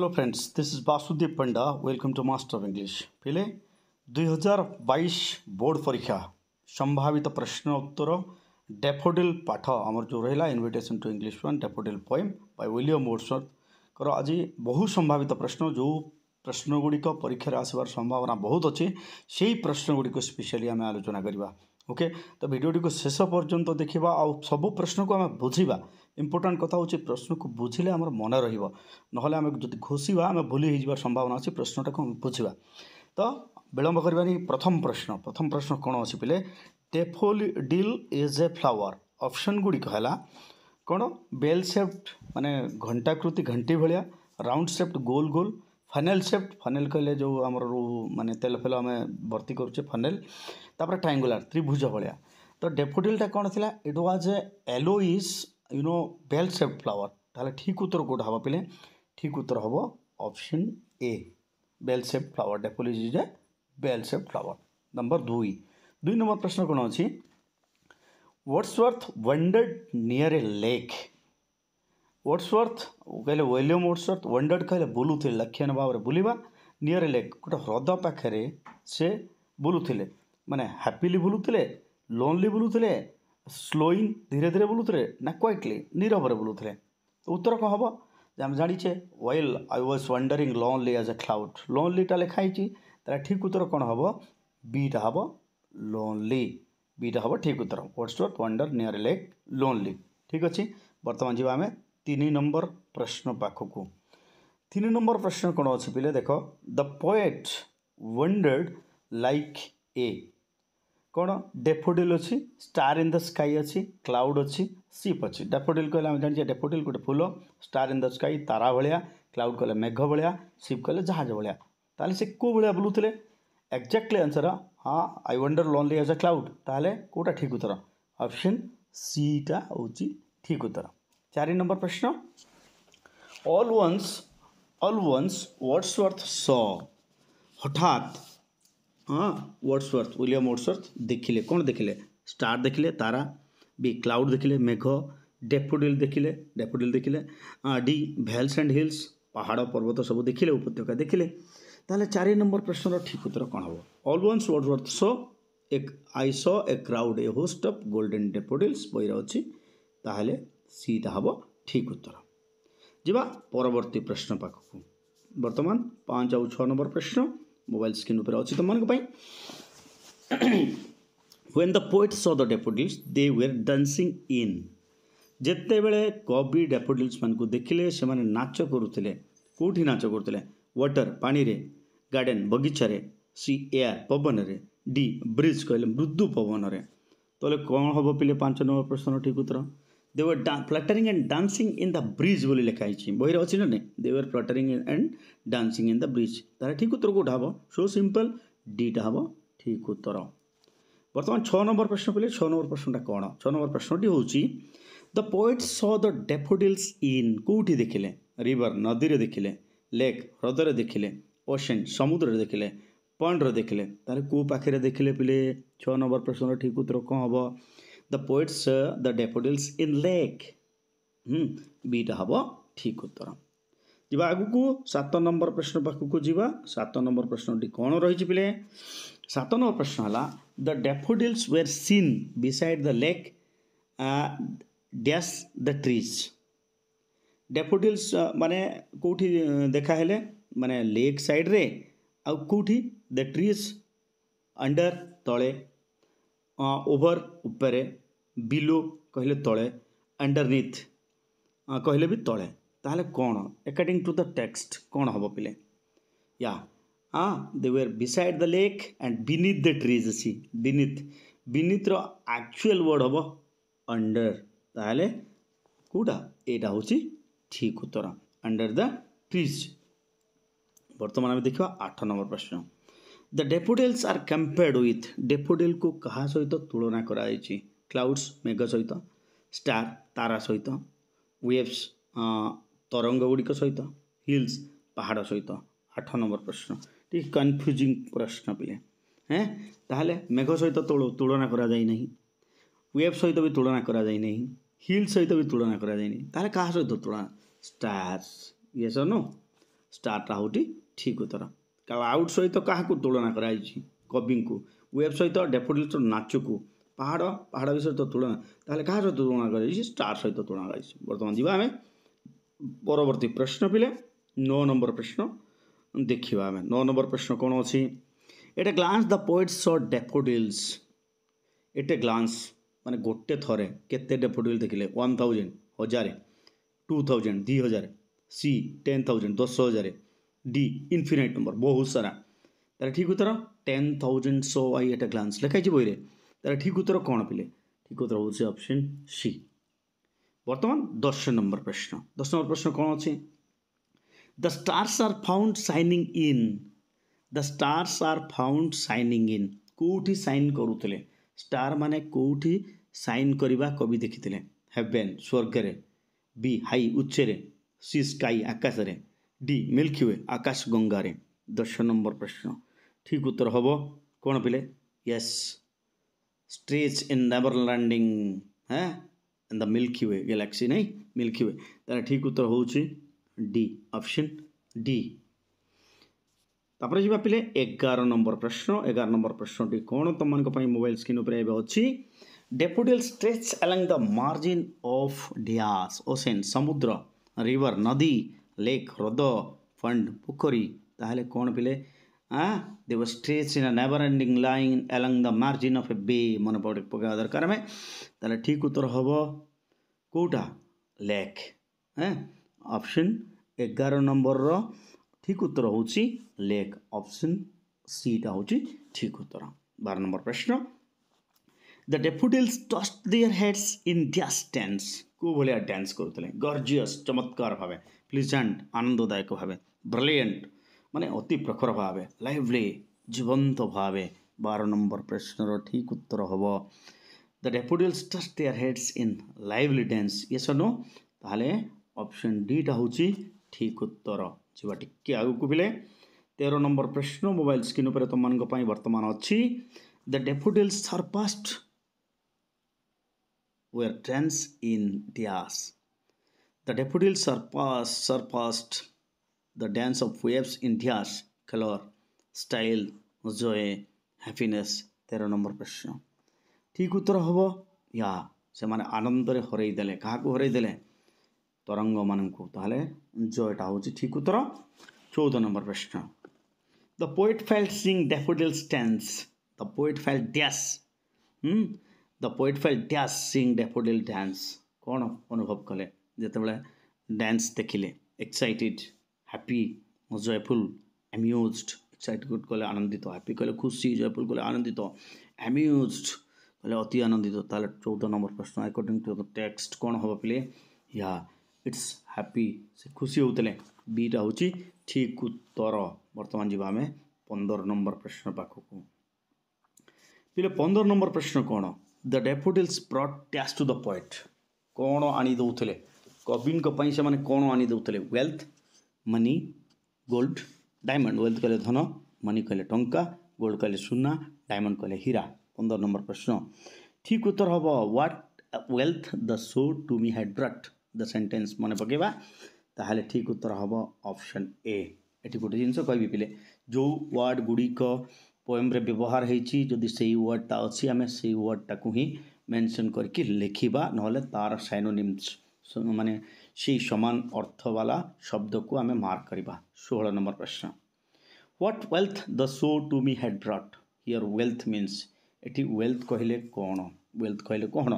Hello friends this is Vasudev Panda welcome to Master of English पहले दुई हजार बैश बोर्ड परीक्षा संभावित प्रश्न उत्तर डेफोडिल पाठ आमर जो रही है invitation to English one daffodil poem by William Wordsworth करो आज बहु संभावित प्रश्न जो प्रश्न गुड़िक परीक्षा आसवर संभावना बहुत अच्छे से ही प्रश्न गुड़िक स्पेशली आम आलोचना करवा ওକେ ତ ଭିଡ଼ିଓଟିକୁ ଶେଷ ପର୍ଯ୍ୟନ୍ତ ଦେଖିବା ଆଉ ସବୁ ପ୍ରଶ୍ନକୁ ଆମେ ବୁଝିବା ଇମ୍ପୋର୍ଟାଣ୍ଟ କଥା ହେଉଛି ପ୍ରଶ୍ନକୁ ବୁଝିଲେ ଆମର ମନେ ରହିବ ନହେଲେ ଆମେ ଯଦି ଘୋଷିବା ଆମେ ଭୁଲି ହେଇଯିବାର ସମ୍ଭାବନା ଅଛି ପ୍ରଶ୍ନଟାକୁ ଆମେ ବୁଝିବା ତ ବିଳମ୍ବ କରିବାନି ପ୍ରଥମ ପ୍ରଶ୍ନ ପ୍ରଥମ ପ୍ରଶ୍ନ କ'ଣ ଅଛି ପିଲେ daffodil is a flower option ଗୁଡ଼ିକ ହେଲା କ'ଣ ବେଲ୍ ସେପ୍ଟ ମାନେ ଘଣ୍ଟାକୃତି ଘଣ୍ଟି ଭଳିଆ ରାଉଣ୍ଡ ସେପ୍ଟ ଗୋଲ ଗୋଲ ଫାନେଲ୍ ସେପ୍ଟ ଫାନେଲ୍ କହିଲେ ଯେଉଁ ଆମର ମାନେ ତେଲ ଫେଲ ଆମେ ଭର୍ତ୍ତି କରୁଛେ ଫାନେଲ୍ ତାପରେ ଟ୍ରାଙ୍ଗୁଲାର ତ୍ରିଭୁଜ ଭଳିଆ ତ ଡେଫୋଡିଲ୍ଟା କ'ଣ ଥିଲା it was a yellowish you know bell shaped flower ତାହେଲେ ଠିକ୍ ଉତ୍ତର କେଉଁଟା ହେବ ପିଲେ ଠିକ୍ ଉତ୍ତର ହେବ option A bell shaped flower daffodils is a bell shaped flower number ଦୁଇ ଦୁଇ ନମ୍ବର ପ୍ରଶ୍ନ କ'ଣ ଅଛି ୱାଟ୍ସୱାର୍ଥ ୱଣ୍ଡେଡ଼ ନିୟର୍ ଏ ଲେକ୍ ವಟ್ಸ್ವರ್ತ್ ಕೈಲೆ ವೆಲ್ಯಮ್ ವಟ್ಸ್ವರ್ತ್ ವಂಡರ್ಡ್ ಕೈಲೆ ବୁଲୁଥିଲେ ଲକ୍ଷଣ ଭାବରେ ବୁଲିବା ନିୟର ଲେକ୍ ଗୋଟେ ହ୍ରଦ ପାଖରେ ସେ ବୁଲୁଥିଲେ ମାନେ ହାପିଲି ବୁଲୁଥିଲେ ଲୋନ୍ଲି ବୁଲୁଥିଲେ ସ୍ଲୋଇଂ ଧୀରେ ଧୀରେ ବୁଲୁଥିଲେ ନା କ୍ୱାଇଟଲି ନିରବରେ ବୁଲୁଥିଲେ ଉତ୍ତର କ'ଣ ହେବ ଯେ ଆମେ ଜାଣିଛେ well I was wandering lonely as a cloud ଲୋନ୍ଲିଟା ଲେଖା ହେଇଛି ତା'ହେଲେ ଠିକ୍ ଉତ୍ତର କ'ଣ ହେବ ବିଟା ହେବ ଲୋନ୍ଲି ବିଟା ହେବ ଠିକ୍ ଉତ୍ତର ୱାଟ୍ସଅପ୍ ୱଣ୍ଡର ନିୟର ଲେକ୍ ଲୋନ୍ଲି ଠିକ୍ ଅଛି ବର୍ତ୍ତମାନ ଯିବା ଆମେ ତିନି ନମ୍ବର ପ୍ରଶ୍ନ ପାଖକୁ ତିନି ନମ୍ବର ପ୍ରଶ୍ନ କ'ଣ ଅଛି ପିଲେ ଦେଖ ଦ ପଏଟ୍ ୱଣ୍ଡର୍ଡ଼ ଲାଇକ୍ ଏ କ'ଣ ଡେଫୋଡିଲ୍ ଅଛି ଷ୍ଟାର୍ ଇନ୍ ଦ ସ୍କାଇ ଅଛି କ୍ଲାଉଡ୍ ଅଛି ସିପ୍ ଅଛି ଡେଫୋଡିଲ୍ କହିଲେ ଆମେ ଜାଣିଛେ ଡେଫୋଡିଲ୍ ଗୋଟେ ଫୁଲ ଷ୍ଟାର୍ ଇନ୍ ଦ ସ୍କାଇ ତାରା ଭଳିଆ କ୍ଲାଉଡ୍ କହିଲେ ମେଘ ଭଳିଆ ସିପ୍ କହିଲେ ଜାହାଜ ଭଳିଆ ତାହେଲେ ସେ କେଉଁ ଭଳିଆ ବୁଲୁଥିଲେ ଏକ୍ଜାକ୍ଟଲି ଆନ୍ସର୍ ହଁ I wander lonely as a cloud ତାହେଲେ କେଉଁଟା ଠିକ୍ ଉତ୍ତର ଅପସନ୍ ସିଟା ହେଉଛି ଠିକ୍ ଉତ୍ତର चार नंबर प्रश्न all once all once Wordsworth so हठात हाँ वर्ड्सवर्थ विलियम वर्ड्सवर्थ देखिले कौन देखिले स्टार देखिले तारा बी क्लाउड देखिले मेघ डेफोडिल देखिले डेफोडिल देखिले डी भेल्स एंड हिल्स पहाड़ पर्वत सब देखिले उपत्यका देखिले ताले चार नंबर प्रश्नर ठीक उत्तर कौन हम ऑल वंस वर्ड्सवर्थ सो एक I saw a crowd a host of golden daffodils बहरा अच्छी ताहले ସିଟା ହେବ ଠିକ୍ ଉତ୍ତର ଯିବା ପରବର୍ତ୍ତୀ ପ୍ରଶ୍ନ ପାଖକୁ ବର୍ତ୍ତମାନ ପାଞ୍ଚ ଆଉ ଛଅ ନମ୍ବର ପ୍ରଶ୍ନ ମୋବାଇଲ୍ ସ୍କ୍ରିନ୍ ଉପରେ ଅଛି ତୁମମାନଙ୍କ ପାଇଁ when the poet saw the daffodils they were dancing in ଯେତେବେଳେ କବି ଡେପୁଟିଲ୍ସମାନଙ୍କୁ ଦେଖିଲେ ସେମାନେ ନାଚ କରୁଥିଲେ କେଉଁଠି ନାଚ କରୁଥିଲେ ୱାଟର୍ ପାଣିରେ ଗାର୍ଡ଼େନ୍ ବଗିଚାରେ ସି ଏୟାର୍ ପବନରେ ଡି ବ୍ରିଜ୍ କହିଲେ ମୃଦୁ ପବନରେ ତାହେଲେ କ'ଣ ହେବ ପିଲେ ପାଞ୍ଚ ନମ୍ବର ପ୍ରଶ୍ନ ଠିକ୍ ଉତ୍ତର they were fluttering and dancing in the breeze বলে লেখা হয়েছে বইরে অছি না they were fluttering and dancing in the breeze তাহলে ঠিক উত্তর কোটা হব সো সিম্পল ডিটা হব ঠিক উত্তর বর্তমান ছ নম্বর প্রশ্ন কলে ছ নম্বর প্রশ্নটা কোণ ছ নম্বর প্রশ্নটি হচ্ছে the poet saw the daffodils in কোটি দেখিলে রিভর নদীরে দেখিলে লেক হ্রদরে দেখিলে ওশেন সমুদ্রে দেখিলে পণ্ডরে দেখিলে তাহলে কেউ পাখে দেখিলে পিলে ছ নম্বর প্রশ্নটা ঠিক উত্তর কম হব the poet saw the daffodils in lake ବିଟା ହେବ ଠିକ୍ ଉତ୍ତର ଯିବା ଆଗକୁ ସାତ ନମ୍ବର ପ୍ରଶ୍ନ ପାଖକୁ ଯିବା ସାତ ନମ୍ବର ପ୍ରଶ୍ନଟି କ'ଣ ରହିଛି ପିଲେ ସାତ ନମ୍ବର ପ୍ରଶ୍ନ ହେଲା the daffodils were seen beside the lake dash the trees daffodils ମାନେ କେଉଁଠି ଦେଖାହେଲେ ମାନେ ଲେକ୍ ସାଇଡ଼୍ରେ ଆଉ କେଉଁଠି ଦ ଟ୍ରିଜ୍ ଅଣ୍ଡର ତଳେ ଓଭର୍ ଉପରେ ବିଲୋ କହିଲେ ତଳେ ଅଣ୍ଡରନିଥ୍ କହିଲେ ବି ତଳେ ତାହେଲେ କ'ଣ ଏକାର୍ଡ଼ିଂ ଟୁ ଦ ଟେକ୍ସଟ୍ କ'ଣ ହେବ ପିଲେ ୟା ହଁ they were beside the lake and beneath the trees C beneath ବିନିଥ୍ର ଆକ୍ଚୁଆଲ୍ ୱାର୍ଡ଼ ହେବ ଅଣ୍ଡର ତାହେଲେ କେଉଁଟା ଏଇଟା ହେଉଛି ଠିକ୍ ଉତ୍ତର ଅଣ୍ଡର ଦ ଟ୍ରିଜ୍ ବର୍ତ୍ତମାନ ଆମେ ଦେଖିବା ଆଠ ନମ୍ବର ପ୍ରଶ୍ନ দ্য ডেফোডেলস ଆର୍ କମ୍ପେୟାର୍ଡ ୱିଥ୍ ଡେଫୋଡେଲକୁ କାହା ସହିତ ତୁଳନା କରାଯାଇଛି କ୍ଲାଉଡ୍ସ ମେଘ ସହିତ ଷ୍ଟାର ତାରା ସହିତ ୱେଭ୍ସ ତରଙ୍ଗ ଗୁଡ଼ିକ ସହିତ ହିଲ୍ସ ପାହାଡ଼ ସହିତ ଆଠ ନମ୍ବର ପ୍ରଶ୍ନ ଟିକେ କନଫ୍ୟୁଜିଂ ପ୍ରଶ୍ନ ପିଲେ ହେଁ ତାହେଲେ ମେଘ ସହିତ ତୁଳନା କରାଯାଇ ନାହିଁ ୱେବ୍ ସହିତ ବି ତୁଳନା କରାଯାଇ ନାହିଁ ହିଲ୍ ସହିତ ବି ତୁଳନା କରାଯାଇ ନାହିଁ ତାହେଲେ କାହା ସହିତ ତୁଳନା ଷ୍ଟାର୍ସ ଇଏ ସର୍ ନୁ ଷ୍ଟାର୍ଟା ହେଉଛି ଠିକ୍ ଉତ୍ତର କ୍ଲାଉଡ୍ ସହିତ କାହାକୁ ତୁଳନା କରାଯାଇଛି କବିଙ୍କୁ ୱେବ୍ ସହିତ ଡେଫୋଡିଲ୍ସର ନାଚକୁ ପାହାଡ଼ ପାହାଡ଼ ସହିତ ତୁଳନା ତାହେଲେ କାହା ସହିତ ତୁଳନା କରାଯାଇଛି ଷ୍ଟାର୍ ସହିତ ତୁଳନା କରାଯାଇଛି ବର୍ତ୍ତମାନ ଯିବା ଆମେ ପରବର୍ତ୍ତୀ ପ୍ରଶ୍ନ ପିଲେ ନଅ ନମ୍ବର ପ୍ରଶ୍ନ ଦେଖିବା ଆମେ ନଅ ନମ୍ବର ପ୍ରଶ୍ନ କ'ଣ ଅଛି at a glance the poets saw daffodils at a glands ମାନେ ଗୋଟେ ଥରେ କେତେ ଡେଫୋଡିଲ୍ ଦେଖିଲେ ୱାନ୍ ଥାଉଜେଣ୍ଡ ହଜାରେ ଟୁ ଥାଉଜେଣ୍ଡ ଦୁଇ ହଜାର ସି ଟେନ୍ ଥାଉଜେଣ୍ଡ ଦଶ ହଜାର ডি ইনফিনাইট নম্বর বহু সারা তাহলে ঠিক উତ୍ତর ten thousand saw I at a glance লেখা হয়েছে বইরে তাহলে ঠিক উত্তর କ'ଣ ପିଲେ ଠିକ୍ ଉତ୍ତର ହେଉଛି ଅପସନ୍ ସି ବର୍ତ୍ତମାନ ଦଶ ନମ୍ବର ପ୍ରଶ୍ନ ଦଶ ନମ୍ବର ପ୍ରଶ୍ନ କ'ଣ ଅଛି the stars are found shining in the stars are found shining in କେଉଁଠି ସାଇନ୍ କରୁଥିଲେ ଷ୍ଟାର୍ ମାନେ କେଉଁଠି ସାଇନ୍ କରିବା କବି ଦେଖିଥିଲେ ହେଭେନ୍ ସ୍ୱର୍ଗରେ ବି ହାଇ ଉଚ୍ଚରେ ସି ସ୍କାଇ ଆକାଶରେ डी वे आकाश गंगारे दस नंबर प्रश्न ठीक उत्तर हम कौन पिले yes stretch in never ending in the milky way galaxy नहीं मिल्कवे तार ठीक उत्तर डी ऑप्शन डी तापर जी पिले एगार नंबर प्रश्न एगार नंबर प्रश्न टी कौन तुम मोबाइल स्क्रीन अच्छी daffodil stretch along the margin of डियास ओसेन समुद्र रिवर नदी লেক হ্রদ ফন্ড পুখরী তাহলে କ'ଣ ପିଲେ they was stretch in a never ending line along the margin of a bay ମନେ ପକାଇବା ଦରକାର ଆମେ ତାହେଲେ ଠିକ୍ ଉତ୍ତର ହେବ କେଉଁଟା ଲେକ୍ ହଁ ଅପସନ୍ ଏଗାର ନମ୍ବରର ଠିକ୍ ଉତ୍ତର ହେଉଛି ଲେକ୍ ଅପସନ୍ ସିଟା ହେଉଛି ଠିକ୍ ଉତ୍ତର ବାର ନମ୍ବର ପ୍ରଶ୍ନ the daffodils tossed their heads in ଡିଆଷ୍ଟେନ୍ସ कू भाया डांस करुले गर्जिस् चमत्कार भाव प्लीजेंट आनंददायक भाव ब्रिलियंट माने अति प्रखर भाव लाइवली जीवंत भाव बार नंबर प्रश्नर ठीक उत्तर हम the daffodils tossed their heads in lively dance ये सर ताले ऑप्शन डीटा हूँ ठीक उत्तर जी टे आग को बिले तेरह नंबर प्रश्न मोबाइल स्क्रीन तुम मैं बर्तमान अच्छी द डेफुडिल्स सरपास्ट were tense in theirs. The daffodils surpassed, surpassed the dance of waves in theirs color, style, joy, happiness, ତେର ନମ୍ବର ପ୍ରଶ୍ନ ଠିକ୍ ଉତ୍ତର ହେବ ୟା ସେମାନେ ଆନନ୍ଦରେ ହରେଇ ଦେଲେ କାହାକୁ ହରେଇ ଦେଲେ ତରଙ୍ଗମାନଙ୍କୁ ତାହେଲେ ଜୟଟା ହେଉଛି ଠିକ୍ ଉତ୍ତର ଚଉଦ ନମ୍ବର ପ୍ରଶ୍ନ the poet felt seeing daffodils dance the poet felt dash the poet felt dash seeing daffodil dance କ'ଣ ଅନୁଭବ କଲେ ଯେତେବେଳେ ଡ୍ୟାନ୍ସ ଦେଖିଲେ excited happy joyful amused excited କଲେ ଆନନ୍ଦିତ ହ୍ୟାପି କହିଲେ ଖୁସି ଜୟଫୁଲ୍ କହିଲେ ଆନନ୍ଦିତ ଆମ୍ୟୁଜ୍ଡ କହିଲେ ଅତି ଆନନ୍ଦିତ ତାହେଲେ ଚଉଦ ନମ୍ବର ପ୍ରଶ୍ନ ଆକର୍ଡିଂ ଟୁ ଦ ଟେକ୍ସଟ କ'ଣ ହେବ ପିଲେ ୟା ଇଟ୍ସ ହ୍ୟାପି ସେ ଖୁସି ହେଉଥିଲେ ବିଟା ହେଉଛି ଠିକ୍ ଉତ୍ତର ବର୍ତ୍ତମାନ ଯିବା ଆମେ ପନ୍ଦର ନମ୍ବର ପ୍ରଶ୍ନ ପାଖକୁ ପିଲେ ପନ୍ଦର ନମ୍ବର ପ୍ରଶ୍ନ କ'ଣ द डेफोडिल्स ब्रट टैस टू द पॉइंट कौन आनी दौले कवि से कौन आनी दौले wealth money gold diamond wealth कहले धन मनी कहले टा गोल्ड कहले सुना डायमंड कहले हीरा पंदर नंबर प्रश्न ठीक उत्तर हम what wealth the show to me had brought the sentence मन पकेवा ठीक उत्तर हम ऑप्शन ए ये गोटे जिनस कह पे जो वार्ड गुड़िक পোয়েমরে ব্যবহার হয়েছি যদি সেই ওয়ার্ডটা অছি আমি সেই ওয়ার্ডটাকে হি মেনশন করি লেখিবা নহলে তার সাইনোনিমস মানে সেই সমান অর্থওয়ালা শব্দকু আমি মার্ক করা ষোহল নম্বর প্রশ্ন what wealth the show to me had brought here wealth means এটি ওয়েলথ কহিলে কোণ ওয়েলথ কহিলে কোণ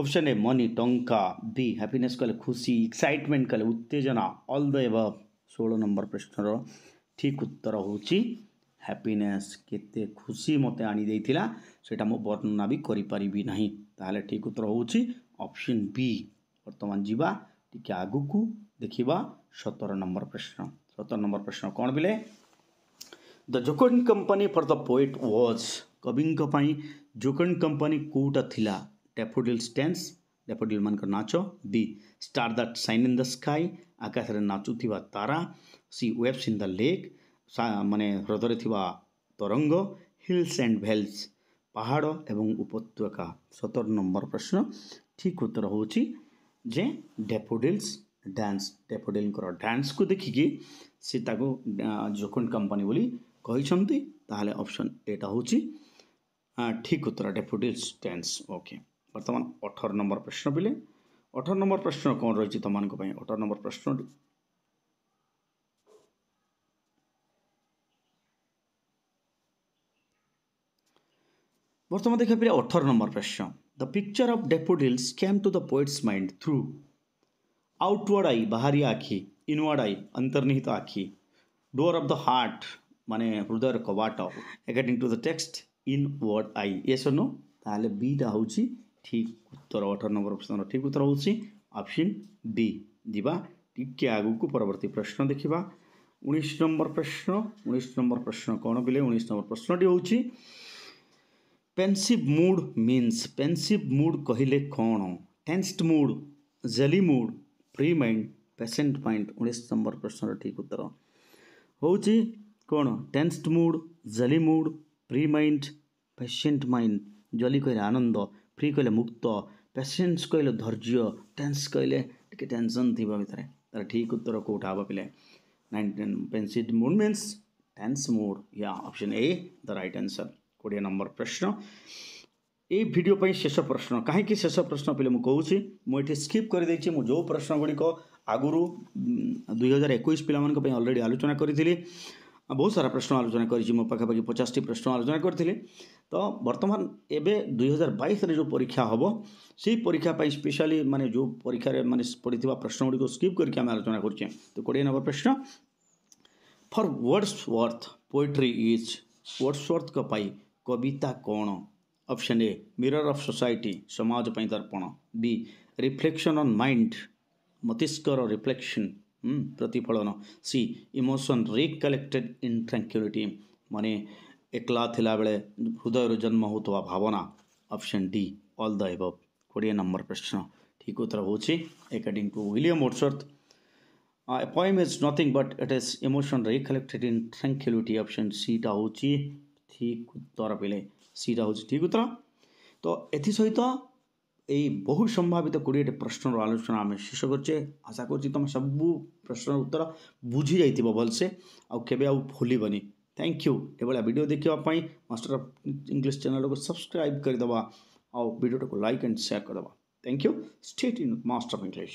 অপশন এ মনি টঙ্কা বি হ্যাপিনেস কলে খুশি এক্সাইটমেন্ট কলে উত্তেজনা অল দ এভ ষোহল নম্বর প্রশ্নর ঠিক উত্তর হচ্ছে হ্যাপিনেস কেতে খুশি মতো আনি দিয়েছিল সেটা মু বর্ণনা বি করিপারিবি না তাহলে ঠিক উত্তর হচ্ছে অপশন বি বর্তমান যা টিকি আগুকু দেখিবা সতের নম্বর প্রশ্ন সতের নম্বর প্রশ্ন কোণ বেলে the jocund company for the poet was कविंक जोकन कंपनी कौटा थिला डैफोडिल्स डांस डैफोडिल मान नाच B star that shine in the sky आकाश में नाचुवा तारा C waves in the lake ମାନେ ହ୍ରଦରେ ଥିବା ତରଙ୍ଗ ହିଲ୍ସ ଆଣ୍ଡ ଭ୍ୟାଲ୍ସ ପାହାଡ଼ ଏବଂ ଉପତ୍ୟକା ସତର ନମ୍ବର ପ୍ରଶ୍ନ ଠିକ୍ ଉତ୍ତର ହେଉଛି ଯେ ଡେଫୋଡିଲ୍ସ ଡ୍ୟାନ୍ସ ଡେଫୋଡିଲ୍ଙ୍କର ଡ୍ୟାନ୍ସକୁ ଦେଖିକି ସେ ତାକୁ ଜୋକଣ୍ଡ କମ୍ପାନୀ ବୋଲି କହିଛନ୍ତି ତାହେଲେ ଅପସନ୍ ଏଟା ହେଉଛି ଠିକ୍ ଉତ୍ତର ଡେଫୋଡିଲ୍ସ ଡ୍ୟାନ୍ସ ଓକେ ବର୍ତ୍ତମାନ ଅଠର ନମ୍ବର ପ୍ରଶ୍ନ ପିଲେ ଅଠର ନମ୍ବର ପ୍ରଶ୍ନ କ'ଣ ରହିଛି ତୁମମାନଙ୍କ ପାଇଁ ଅଠର ନମ୍ବର ପ୍ରଶ୍ନଟି बर्तमान देखा पे अठर नंबर प्रश्न the picture of daffodils came to the poet's mind through outward eye बाहरी आखि इनवर्ड आई अंतर्निहित आखि डोर अफ द हार्ट मानने हृदय कवाट according to the text inward eye ये सर नुले बीटा हूँ ठीक उत्तर अठर नंबर प्रश्न ठीक उत्तर हूँ अपसन डी जीवा टी आग को परवर्ती प्रश्न देखा उन्नीस नंबर प्रश्न उन्नीस नंबर प्रश्न कौन कहे उन्नीस नंबर प्रश्नटी हूँ पेनसीव मुड मीनस पेनसीव मुड कहले कौन टेनस्ड mood jolly mood free mind pensive mind उन्नीस नंबर प्रश्न ठीक उत्तर हूँ कौन टेनस्ड mood jolly mood free mind pensive mind जली कह आनंद फ्री कहले मुक्त पेसेंट कहले धर्ज टेन्स कहले टेनसन थी भितर तर ठीक उत्तर कौटा हाँ पे नाइन पेनसीड मुड मीन टेन्स मुड या option A the right answer कोड़े नंबर प्रश्न यीडियो शेष प्रश्न कहीं शेष प्रश्न पहले मुझे मुझे स्कीप कर जो प्रश्न गुड़िक आगुरु दुई हजार एक पे अलरेडी आलोचना करी बहुत सारा प्रश्न आलोचना करो पाखापाखि पचास टी प्रश्न आलोचना करी तो बर्तमान एवं दुई हजार जो परीक्षा हम से परीक्षापी स्पेशली मानने जो परीक्षा मानने पड़ी प्रश्न गुड़ी स्कीप करके आलोचना करे कोड़े नंबर प्रश्न for Wordsworth poetry is Wordsworth का पाई कविता कौन option A mirror of society समाज पर दर्पण बी रिफ्लेक्शन ऑन माइंड मतिष्कर रिफ्लेक्शन हम्म, प्रतिफलन C emotion recollected in tranquillity मान एकला बेले हृदय जन्म होता भावना option D all the above कोड़े नंबर प्रश्न ठीक उत्तर हूँ according to William Wordsworth poem is nothing but it is emotion recollected in tranquillity option सीटा हूँ ଠିକ୍ ଉତ୍ତର ପିଲେ ସିଟା ହେଉଛି ଠିକ୍ ଉତ୍ତର ତ ଏଥିସହିତ এই বহু সম্ভাবিত কোড়িয়েটি প্রশ্নর আলোচনা আমি শেষ করছে আশা করছি তোমার সবু প্রশ্নর উত্তর বুঝি যাই ভালসে আবে আোলবনি থ্যাংক ইউ এভাবে ভিডিও দেখা মাস্টার অফ ইংলিশ চ্যানেলকে সবসক্রাইব করে দেওয়া আডিওটা লাইক এন্ড সেয়ার করে দেওয়া thank you stayed in master of English